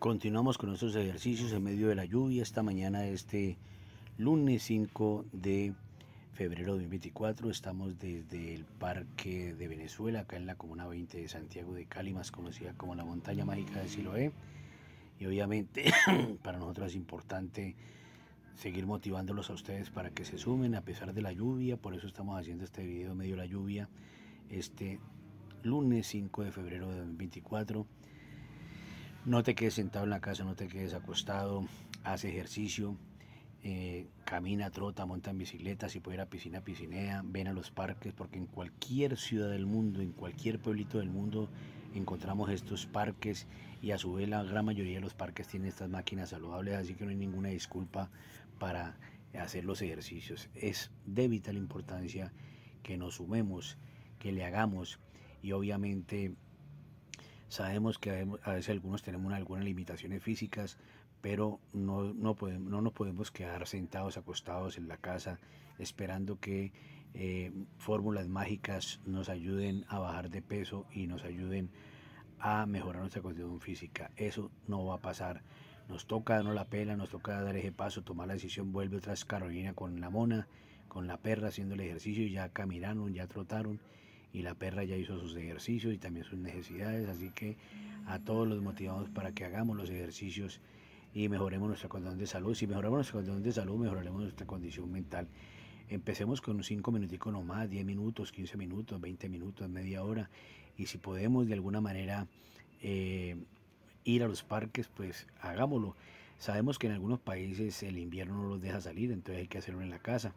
Continuamos con nuestros ejercicios en medio de la lluvia esta mañana, este lunes 5 de febrero de 2024. Estamos desde el Parque de Venezuela, acá en la Comuna 20 de Santiago de Cali, más conocida como la Montaña Mágica de Siloé. Y obviamente para nosotros es importante seguir motivándolos a ustedes para que se sumen a pesar de la lluvia. Por eso estamos haciendo este video en medio de la lluvia este lunes 5 de febrero de 2024 no te quedes sentado en la casa, no te quedes acostado, haz ejercicio, eh, camina, trota, monta en bicicleta, si puede ir a piscina, piscinea, ven a los parques, porque en cualquier ciudad del mundo, en cualquier pueblito del mundo, encontramos estos parques y a su vez la gran mayoría de los parques tienen estas máquinas saludables, así que no hay ninguna disculpa para hacer los ejercicios. Es de vital importancia que nos sumemos, que le hagamos y obviamente Sabemos que a veces algunos tenemos algunas limitaciones físicas, pero no, podemos, no nos podemos quedar sentados, acostados en la casa, esperando que eh, fórmulas mágicas nos ayuden a bajar de peso y nos ayuden a mejorar nuestra condición física. Eso no va a pasar. Nos toca darnos la pela, nos toca dar ese paso, tomar la decisión. Vuelve vez Carolina con la mona, con la perra haciendo el ejercicio, y ya caminaron, ya trotaron y la perra ya hizo sus ejercicios y también sus necesidades, así que a todos los motivados para que hagamos los ejercicios y mejoremos nuestra condición de salud. Si mejoramos nuestra condición de salud, mejoraremos nuestra condición mental. Empecemos con 5 minuticos más, 10 minutos, 15 minutos, 20 minutos, media hora. Y si podemos de alguna manera eh, ir a los parques, pues hagámoslo. Sabemos que en algunos países el invierno no los deja salir, entonces hay que hacerlo en la casa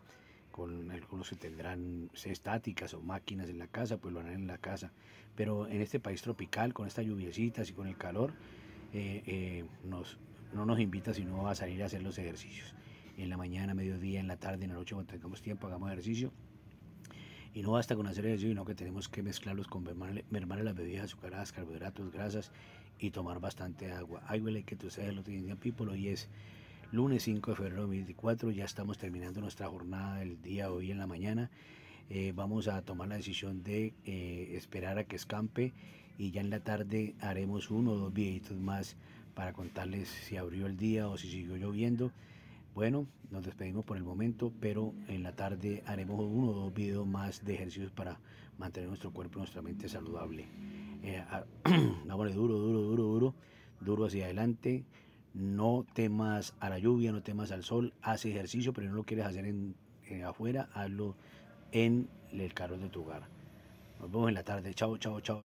con algunos que tendrán estáticas o máquinas en la casa, pues lo harán en la casa. Pero en este país tropical, con estas lluviecitas y con el calor, eh, eh, nos, no nos invita sino a salir a hacer los ejercicios. En la mañana, mediodía, en la tarde, en la noche, cuando tengamos tiempo, hagamos ejercicio. Y no basta con hacer ejercicio, sino que tenemos que mezclarlos con mermarle, las bebidas azucaradas, carbohidratos, grasas y tomar bastante agua. I huele que tú sabes lo que to y people, es lunes 5 de febrero de 2024. Ya estamos terminando nuestra jornada del día hoy en la mañana. Eh, vamos a tomar la decisión de eh, esperar a que escampe y ya en la tarde haremos uno o dos videitos más para contarles si abrió el día o si siguió lloviendo. Bueno, nos despedimos por el momento, pero en la tarde haremos uno o dos videos más de ejercicios para mantener nuestro cuerpo y nuestra mente saludable. Eh, a, duro, duro, duro, duro, duro hacia adelante no temas a la lluvia, no temas al sol, haz ejercicio, pero no lo quieres hacer en, eh, afuera, hazlo en el carro de tu hogar. Nos vemos en la tarde. Chao, chao, chao.